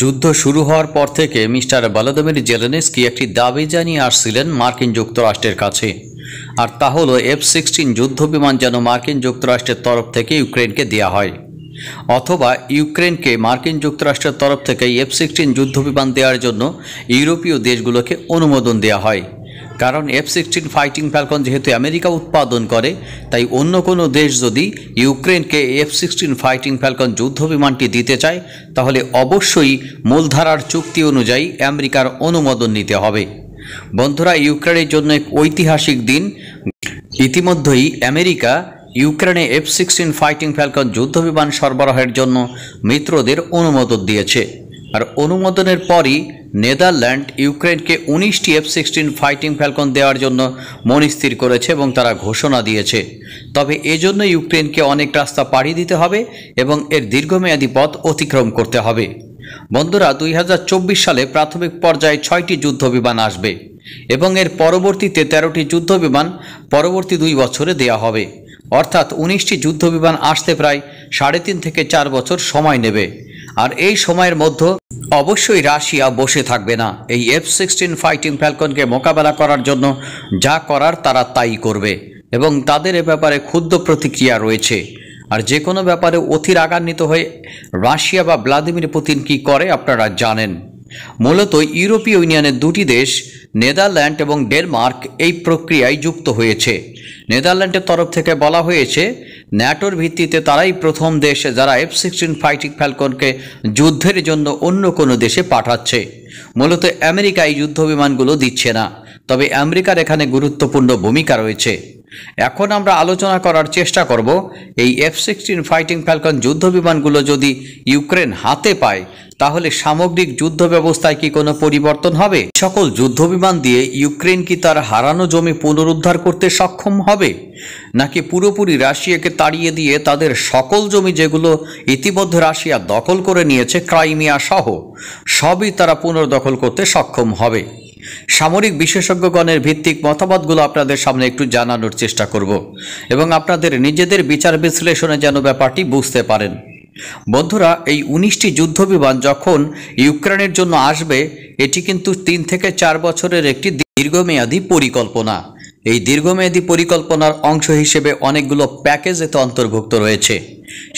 যুদ্ধ শুরু হওয়ার পর থেকে মিস্টার ভলোদিমির জেলেনস্কি একটি দাবি জানিয়ে আসছিলেন মার্কিন যুক্তরাষ্ট্রের কাছে আর তা হলো এফ সিক্সটিন যুদ্ধবিমান যেন মার্কিন যুক্তরাষ্ট্রের তরফ থেকে ইউক্রেনকে দেওয়া হয় অথবা ইউক্রেনকে মার্কিন যুক্তরাষ্ট্রের তরফ থেকে এফ সিক্সটিন যুদ্ধবিমান দেওয়ার জন্য ইউরোপীয় দেশগুলোকে অনুমোদন দেওয়া হয় কারণ এফ সিক্সটিন ফাইটিং ফ্যালকন যেহেতু আমেরিকা উৎপাদন করে তাই অন্য কোনো দেশ যদি ইউক্রেনকে এফ সিক্সটিন ফাইটিং ফ্যালকন যুদ্ধ বিমানটি দিতে চায় তাহলে অবশ্যই মূলধারার চুক্তি অনুযায়ী আমেরিকার অনুমোদন নিতে হবে বন্ধুরা ইউক্রেনের জন্য এক ঐতিহাসিক দিন ইতিমধ্যেই আমেরিকা ইউক্রেনে এফ সিক্সটিন ফাইটিং ফ্যালকন যুদ্ধবিমান সরবরাহের জন্য মিত্রদের অনুমোদন দিয়েছে আর অনুমোদনের পরই নেদারল্যান্ড ইউক্রেনকে উনিশটি এফ সিক্সটিন ফাইটিং ফ্যালকন দেওয়ার জন্য মনস্থির করেছে এবং তারা ঘোষণা দিয়েছে তবে এজন্য ইউক্রেনকে অনেক রাস্তা পাড়ি দিতে হবে এবং এর দীর্ঘমেয়াদী পথ অতিক্রম করতে হবে বন্ধুরা দুই সালে প্রাথমিক পর্যায়ে ছয়টি যুদ্ধ বিমান আসবে এবং এর পরবর্তীতে তেরোটি যুদ্ধ বিমান পরবর্তী দুই বছরে দেয়া হবে অর্থাৎ উনিশটি যুদ্ধ বিমান আসতে প্রায় সাড়ে তিন থেকে চার বছর সময় নেবে আর এই সময়ের মধ্যে অবশ্যই রাশিয়া বসে থাকবে না এই এফ সিক্সটিন ফাইটিং ফ্যালকনকে মোকাবেলা করার জন্য যা করার তারা তাই করবে এবং তাদের এ ব্যাপারে ক্ষুদ্র প্রতিক্রিয়া রয়েছে আর যে কোনো ব্যাপারে অতির আগান্বিত হয়ে রাশিয়া বা ভ্লাদিমির পুতিন কি করে আপনারা জানেন মূলত ইউরোপীয় ইউনিয়নের দুটি দেশ নেদারল্যান্ড এবং ডেনমার্ক এই প্রক্রিয়ায় যুক্ত হয়েছে নেদারল্যান্ডের তরফ থেকে বলা হয়েছে ন্যাটোর ভিত্তিতে তারাই প্রথম দেশ যারা এফ সিক্সটিন ফাইটিং ফ্যালকনকে যুদ্ধের জন্য অন্য কোনো দেশে পাঠাচ্ছে মূলত আমেরিকা এই যুদ্ধ বিমানগুলো দিচ্ছে না তবে আমেরিকার এখানে গুরুত্বপূর্ণ ভূমিকা রয়েছে এখন আমরা আলোচনা করার চেষ্টা করব এই এফ সিক্সটিন ফাইটিং ফ্যালকন যুদ্ধ বিমানগুলো যদি ইউক্রেন হাতে পায় তাহলে সামগ্রিক যুদ্ধ ব্যবস্থায় কি কোনো পরিবর্তন হবে সকল যুদ্ধবিমান দিয়ে ইউক্রেন কি তার হারানো জমি পুনরুদ্ধার করতে সক্ষম হবে নাকি পুরোপুরি রাশিয়াকে তাড়িয়ে দিয়ে তাদের সকল জমি যেগুলো ইতিমধ্যে রাশিয়া দখল করে নিয়েছে ক্রাইমিয়া সহ সবই তারা পুনর্দখল করতে সক্ষম হবে সামরিক বিশেষজ্ঞগণের ভিত্তিক মতামতগুলো আপনাদের সামনে একটু জানানোর চেষ্টা করব এবং আপনাদের নিজেদের বিচার বিশ্লেষণে যেন ব্যাপারটি বুঝতে পারেন বন্ধুরা এই উনিশটি যুদ্ধবিমান যখন ইউক্রেনের জন্য আসবে এটি কিন্তু তিন থেকে চার বছরের একটি দীর্ঘমেয়াদী পরিকল্পনা এই দীর্ঘমেয়াদী পরিকল্পনার অংশ হিসেবে অনেকগুলো প্যাকেজ এতে অন্তর্ভুক্ত রয়েছে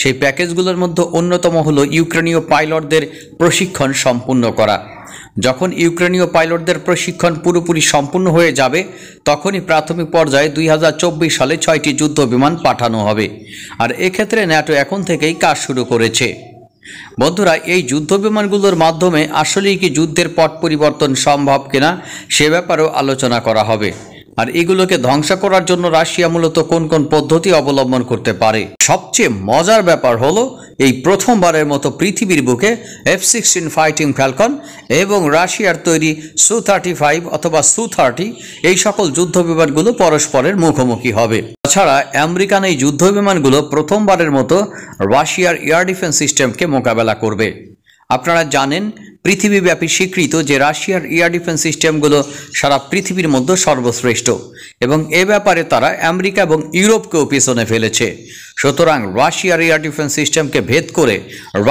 সেই প্যাকেজগুলোর মধ্যে অন্যতম হলো ইউক্রেনীয় পাইলটদের প্রশিক্ষণ সম্পূর্ণ করা যখন ইউক্রেনীয় পাইলটদের প্রশিক্ষণ পুরোপুরি সম্পূর্ণ হয়ে যাবে তখনই প্রাথমিক পর্যায়ে দুই সালে ছয়টি যুদ্ধ বিমান পাঠানো হবে আর এক্ষেত্রে ন্যাটো এখন থেকেই কাজ শুরু করেছে বন্ধুরা এই যুদ্ধ বিমানগুলোর মাধ্যমে আসলেই কি যুদ্ধের পট পরিবর্তন সম্ভব কিনা সে ব্যাপারেও আলোচনা করা হবে আর এগুলোকে ধ্বংস করার জন্য রাশিয়া মূলত কোন কোন পদ্ধতি অবলম্বন করতে পারে সবচেয়ে মজার ব্যাপার হলো এই প্রথমবারের মতো পৃথিবীর বুকে এফ সিক্সটিন ফাইটিং ফ্যালকন এবং রাশিয়ার তৈরি সু থার্টি ফাইভ অথবা সু থার্টি এই সকল যুদ্ধ বিমানগুলো পরস্পরের মুখোমুখি হবে তাছাড়া আমেরিকান এই যুদ্ধ বিমানগুলো প্রথমবারের মতো রাশিয়ার এয়ার ডিফেন্স সিস্টেমকে মোকাবেলা করবে আপনারা জানেন পৃথিবীব্যাপী স্বীকৃত যে রাশিয়ার এয়ার ডিফেন্স সিস্টেমগুলো সারা পৃথিবীর মধ্যে সর্বশ্রেষ্ঠ এবং এ ব্যাপারে তারা আমেরিকা এবং ইউরোপকেও পেছনে ফেলেছে সুতরাং রাশিয়ার এয়ার ডিফেন্স সিস্টেমকে ভেদ করে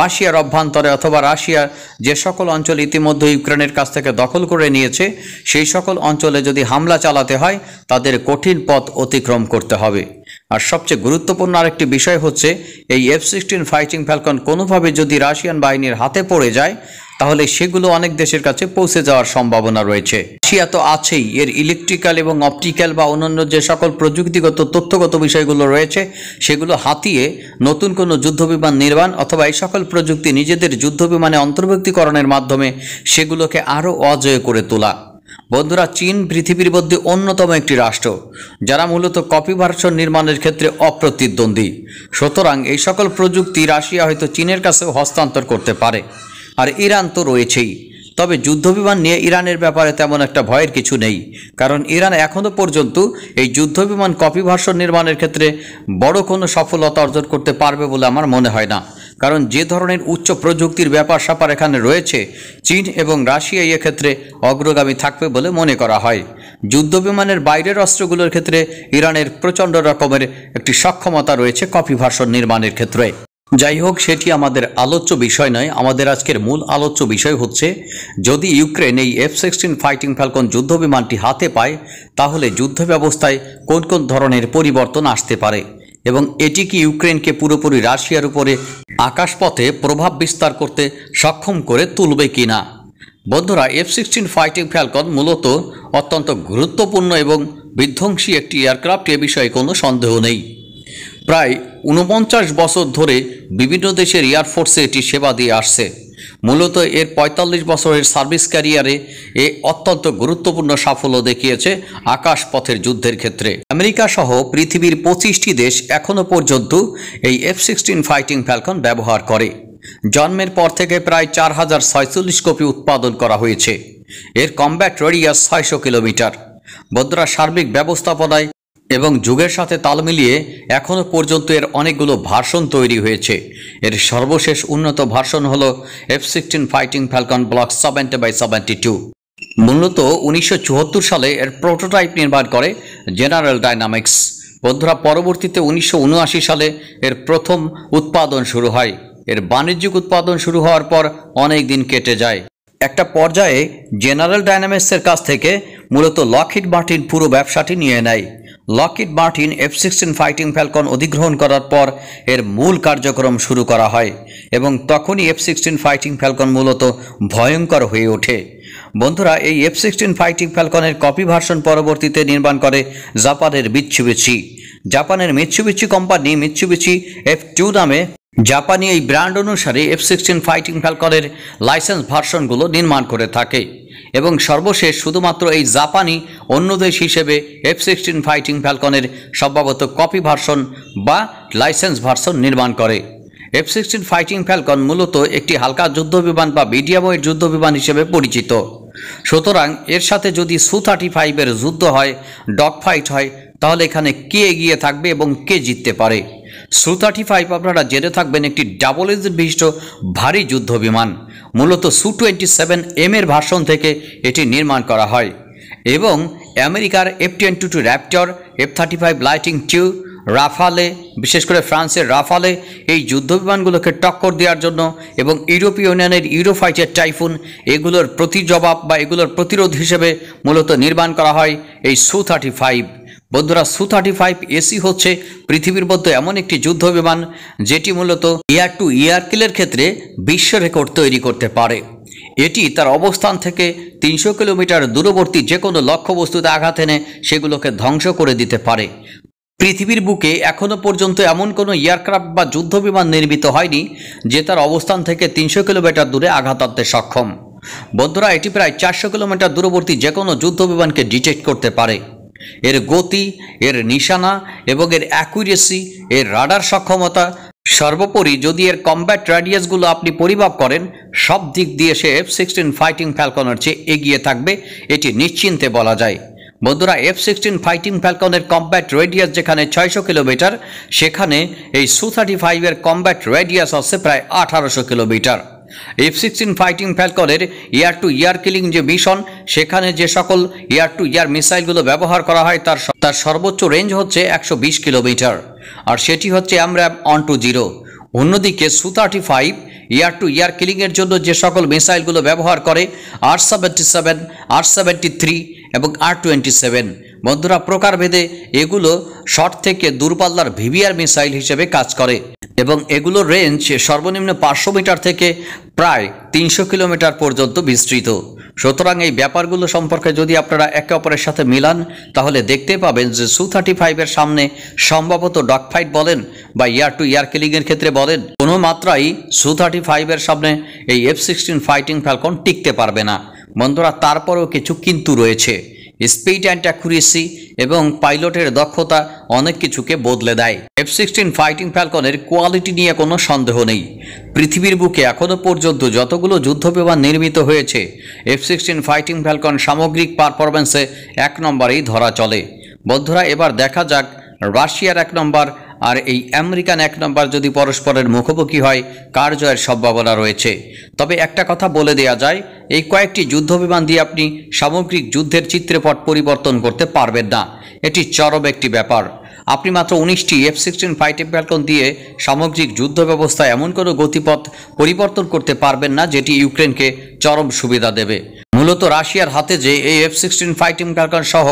রাশিয়ার অভ্যন্তরে অথবা রাশিয়ার যে সকল অঞ্চল ইতিমধ্যে ইউক্রেনের কাছ থেকে দখল করে নিয়েছে সেই সকল অঞ্চলে যদি হামলা চালাতে হয় তাদের কঠিন পথ অতিক্রম করতে হবে আর সবচেয়ে গুরুত্বপূর্ণ আরেকটি বিষয় হচ্ছে এই এফ সিক্সটিন ফাইটিং ফ্যালকন কোনোভাবে যদি রাশিয়ান বাহিনীর হাতে পড়ে যায় তাহলে সেগুলো অনেক দেশের কাছে পৌঁছে যাওয়ার সম্ভাবনা রয়েছে রাশিয়া তো আছেই এর ইলেকট্রিক্যাল এবং অপটিক্যাল বা অন্যান্য যে সকল প্রযুক্তিগত তথ্যগত বিষয়গুলো রয়েছে সেগুলো হাতিয়ে নতুন কোনো যুদ্ধবিমান নির্মাণ অথবা এই সকল প্রযুক্তি নিজেদের যুদ্ধবিমানে অন্তর্ভুক্তিকরণের মাধ্যমে সেগুলোকে আরও অজয় করে তোলা বন্ধুরা চীন পৃথিবীর মধ্যে অন্যতম একটি রাষ্ট্র যারা মূলত কপি ভার্সন নির্মাণের ক্ষেত্রে অপ্রতিদ্বন্দ্বী সুতরাং এই সকল প্রযুক্তি রাশিয়া হয়তো চীনের কাছেও হস্তান্তর করতে পারে আর ইরান তো রয়েছেই তবে যুদ্ধবিমান নিয়ে ইরানের ব্যাপারে তেমন একটা ভয়ের কিছু নেই কারণ ইরান এখনও পর্যন্ত এই যুদ্ধবিমান কপি ভাষণ নির্মাণের ক্ষেত্রে বড় কোনো সফলতা অর্জন করতে পারবে বলে আমার মনে হয় না কারণ যে ধরনের উচ্চ প্রযুক্তির ব্যাপার স্যাপার এখানে রয়েছে চীন এবং রাশিয়া ক্ষেত্রে অগ্রগামী থাকবে বলে মনে করা হয় যুদ্ধবিমানের বাইরের অস্ত্রগুলোর ক্ষেত্রে ইরানের প্রচণ্ড রকমের একটি সক্ষমতা রয়েছে কপি ভাষণ নির্মাণের ক্ষেত্রে যাই হোক সেটি আমাদের আলোচ্য বিষয় নয় আমাদের আজকের মূল আলোচ্য বিষয় হচ্ছে যদি ইউক্রেন এই এফ সিক্সটিন ফাইটিং ফ্যালকন যুদ্ধবিমানটি হাতে পায় তাহলে যুদ্ধ ব্যবস্থায় কোন কোন ধরনের পরিবর্তন আসতে পারে এবং এটি কি ইউক্রেনকে পুরোপুরি রাশিয়ার উপরে আকাশপথে প্রভাব বিস্তার করতে সক্ষম করে তুলবে কি না বন্ধুরা এফ সিক্সটিন ফাইটিং ফ্যালকন মূলত অত্যন্ত গুরুত্বপূর্ণ এবং বিধ্বংসী একটি এয়ারক্রাফট এ বিষয়ে কোনো সন্দেহ নেই প্রায় উনপঞ্চাশ বছর ধরে বিভিন্ন দেশের এয়ারফোর্সে এটি সেবা দিয়ে আসছে মূলত এর ৪৫ বছরের সার্ভিস ক্যারিয়ারে এ অত্যন্ত গুরুত্বপূর্ণ সাফল্য দেখিয়েছে আকাশ পথের যুদ্ধের ক্ষেত্রে আমেরিকা সহ পৃথিবীর পঁচিশটি দেশ এখনও পর্যন্ত এই এফ সিক্সটিন ফাইটিং ফ্যালকন ব্যবহার করে জন্মের পর থেকে প্রায় চার হাজার ছয়চল্লিশ কপি উৎপাদন করা হয়েছে এর কমব্যাট রেডিয়াস ছয়শো কিলোমিটার বদ্রা সার্বিক ব্যবস্থাপনায় এবং যুগের সাথে তাল মিলিয়ে এখনও পর্যন্ত এর অনেকগুলো ভার্সন তৈরি হয়েছে এর সর্বশেষ উন্নত ভার্সন হল F sixteen fighting falcon block seventy by seventy two মূলত উনিশশো সালে এর প্রোটোটাইপ নির্মাণ করে জেনারেল ডাইনামিক্স বন্ধুরা পরবর্তীতে উনিশশো সালে এর প্রথম উৎপাদন শুরু হয় এর বাণিজ্যিক উৎপাদন শুরু হওয়ার পর অনেক দিন কেটে যায় একটা পর্যায়ে জেনারেল ডায়নামিক্সের কাছ থেকে মূলত লকহিট মার্টিন পুরো ব্যবসাটি নিয়ে নেয় Lockheed Martin F sixteen fighting falcon অধিগ্রহণ করার পর এর মূল কার্যক্রম শুরু করা হয় এবং তখনই এফ সিক্সটিন ফাইটিং ফ্যালকন মূলত ভয়ঙ্কর হয়ে ওঠে বন্ধুরা এই এফ সিক্সটিন ফাইটিং ফ্যালকনের কপি ভার্সন পরবর্তীতে নির্মাণ করে জাপানের বিচ্ছুবিচ্ছি জাপানের Mitsubishi company Mitsubishi F two নামে জাপানি এই ব্র্যান্ড অনুসারে এফ সিক্সটিন ফাইটিং ফ্যালকনের লাইসেন্স ভার্সনগুলো নির্মাণ করে থাকে এবং সর্বশেষ শুধুমাত্র এই জাপানি অন্য দেশ হিসেবে এফ সিক্সটিন ফাইটিং ফ্যালকনের সম্ভবত কপি ভার্সন বা লাইসেন্স ভার্সন নির্মাণ করে এফ সিক্সটিন ফাইটিং ফ্যালকন মূলত একটি হালকা যুদ্ধবিমান বা বিডিএমওয়ের যুদ্ধবিমান হিসেবে পরিচিত সুতরাং এর সাথে যদি সু থার্টি ফাইভের যুদ্ধ হয় ডগ ফাইট হয় তাহলে এখানে কে এগিয়ে থাকবে এবং কে জিততে পারে সু থার্টি ফাইভ আপনারা জেনে থাকবেন একটি ডাবল ইঞ্জিন বিশিষ্ট ভারী যুদ্ধ বিমান মূলত সু টোয়েন্টি সেভেন এম এর ভাষণ থেকে এটি নির্মাণ করা হয় এবং আমেরিকার F twenty two raptor F thirty five lightning two Rafale বিশেষ করে ফ্রান্সের রাফালে এই যুদ্ধ বিমানগুলোকে টক্কর দেওয়ার জন্য এবং ইউরোপীয় ইউনিয়নের ইউরোফাইটার টাইফুন এগুলোর প্রতি জবাব বা এগুলোর প্রতিরোধ হিসেবে মূলত নির্মাণ করা হয় এই সু থার্টি ফাইভ বন্ধুরা সু থার্টি ফাইভ এসি হচ্ছে পৃথিবীর মধ্যে এমন একটি যুদ্ধ বিমান যেটি মূলত এয়ার টু এয়ার কিলের ক্ষেত্রে বিশ্ব রেকর্ড তৈরি করতে পারে এটি তার অবস্থান থেকে তিনশো কিলোমিটার দূরবর্তী যে কোনো লক্ষ্যবস্তুতে আঘাত এনে সেগুলোকে ধ্বংস করে দিতে পারে পৃথিবীর বুকে এখনও পর্যন্ত এমন কোনো এয়ারক্রাফট বা যুদ্ধ বিমান নির্মিত হয়নি যে তার অবস্থান থেকে তিনশো কিলোমিটার দূরে আঘাত আনতে সক্ষম বন্ধুরা এটি প্রায় চারশো কিলোমিটার দূরবর্তী যে কোনো বিমানকে ডিটেক্ট করতে পারে এর গতি এর নিশানা এবং এর অ্যাকুরেসি এর রাডার সক্ষমতা সর্বোপরি যদি এর কম্ব্যাট রেডিয়াসগুলো আপনি পরিমাপ করেন সব দিক দিয়ে সে এফ সিক্সটিন ফাইটিং ফ্যালকনের চেয়ে এগিয়ে থাকবে এটি নিশ্চিন্তে বলা যায় বন্ধুরা এফ সিক্সটিন ফাইটিং ফ্যালকনের কম্ব্যাট রেডিয়াস যেখানে ছয়শো কিলোমিটার সেখানে এই সু থার্টি ফাইভের কম্ব্যাট রেডিয়াস আছে প্রায় আঠারোশো কিলোমিটার এফ সিক্সটিন ফাইটিং ফ্যালকনের ইয়ার টু ইয়ার কিলিং যে মিশন সেখানে যে সকল ইয়ার টু ইয়ার মিসাইলগুলো ব্যবহার করা হয় তার তার সর্বোচ্চ রেঞ্জ হচ্ছে একশো কিলোমিটার আর সেটি হচ্ছে আমরা অন টু জিরো অন্যদিকে Su thirty five air to air কিলিংয়ের জন্য যে সকল মিসাইলগুলো ব্যবহার করে R seventy seven R seventy three এবং আর টোয়েন্টি সেভেন বন্ধুরা প্রকারভেদে এগুলো শর্ট থেকে দূরপাল্লার ভিভিআর মিসাইল হিসেবে কাজ করে এবং এগুলোর রেঞ্জ সর্বনিম্ন পাঁচশো মিটার থেকে প্রায় তিনশো কিলোমিটার পর্যন্ত বিস্তৃত সুতরাং এই ব্যাপারগুলো সম্পর্কে যদি আপনারা একে অপরের সাথে মিলান তাহলে দেখতে পাবেন যে সু থার্টি ফাইভের সামনে সম্ভবত ডক ফাইট বলেন বা ইয়ার টু ইয়ার কিলিংয়ের ক্ষেত্রে বলেন কোনো মাত্রাই সু থার্টি ফাইভের সামনে এই এফ সিক্সটিন ফাইটিং ফ্যালকন টিকতে পারবে না বন্ধুরা তারপরেও কিছু কিন্তু রয়েছে স্পিড অ্যান্ড অ্যাকুরেসি এবং পাইলটের দক্ষতা অনেক কিছুকে বদলে দেয় এফ সিক্সটিন ফাইটিং ফ্যালকনের কোয়ালিটি নিয়ে কোনো সন্দেহ নেই পৃথিবীর বুকে এখনও পর্যন্ত যতগুলো যুদ্ধবিমান নির্মিত হয়েছে এফ সিক্সটিন ফাইটিং ফ্যালকন সামগ্রিক পারফরমেন্সে এক নম্বরেই ধরা চলে বন্ধুরা এবার দেখা যাক রাশিয়ার এক নম্বর আর এই আমেরিকান এক নম্বর যদি পরস্পরের মুখোমুখি হয় কার জয়ের সম্ভাবনা রয়েছে তবে একটা কথা বলে দেয়া যায় এই কয়েকটি যুদ্ধবিমান দিয়ে আপনি সামগ্রিক যুদ্ধের চিত্রপট পরিবর্তন করতে পারবেন না এটি চরম একটি ব্যাপার আপনি মাত্র উনিশটি এফ সিক্সটিন ফাইটিং ব্যালকন দিয়ে সামগ্রিক যুদ্ধ ব্যবস্থা এমন কোনো গতিপথ পরিবর্তন করতে পারবেন না যেটি ইউক্রেনকে চরম সুবিধা দেবে মূলত রাশিয়ার হাতে যে এই এফ সিক্সটিন ফাইটিং কারখান সহ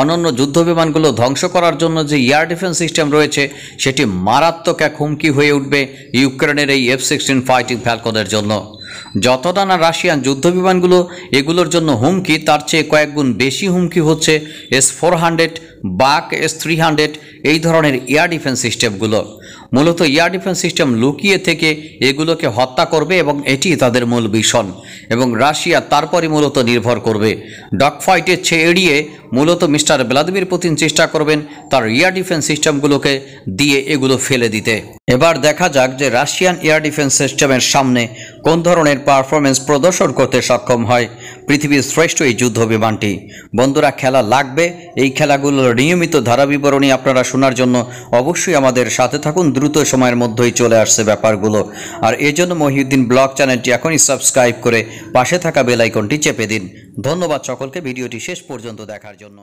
অন্যান্য বিমানগুলো ধ্বংস করার জন্য যে এয়ার ডিফেন্স সিস্টেম রয়েছে সেটি মারাত্মক এক হুমকি হয়ে উঠবে ইউক্রেনের এই এফ সিক্সটিন ফাইটিং ফ্যালকনের জন্য যতটা না রাশিয়ান যুদ্ধবিমানগুলো এগুলোর জন্য হুমকি তার চেয়ে কয়েকগুণ বেশি হুমকি হচ্ছে S four hundred Buk S three hundred এই ধরনের এয়ার ডিফেন্স সিস্টেমগুলো মূলত এয়ার ডিফেন্স সিস্টেম লুকিয়ে থেকে এগুলোকে হত্যা করবে এবং এটি তাদের মূল ভীষণ এবং রাশিয়া তারপরই মূলত নির্ভর করবে ডক ফাইটের চেয়ে এড়িয়ে মূলত মিস্টার ভ্লাদিমির পুতিন চেষ্টা করবেন তার এয়ার ডিফেন্স সিস্টেমগুলোকে দিয়ে এগুলো ফেলে দিতে এবার দেখা যাক যে রাশিয়ান এয়ার ডিফেন্স সিস্টেমের সামনে কোন ধরনের ধরনের পারফরমেন্স প্রদর্শন করতে সক্ষম হয় পৃথিবীর শ্রেষ্ঠ এই যুদ্ধ বিমানটি বন্ধুরা খেলা লাগবে এই খেলাগুলোর নিয়মিত ধারা বিবরণী আপনারা শোনার জন্য অবশ্যই আমাদের সাথে থাকুন দ্রুত সময়ের মধ্যেই চলে আসছে ব্যাপারগুলো আর এজন্য মহিউদ্দিন ব্লগ চ্যানেলটি এখনই সাবস্ক্রাইব করে পাশে থাকা বেলাইকনটি চেপে দিন ধন্যবাদ সকলকে ভিডিওটি শেষ পর্যন্ত দেখার জন্য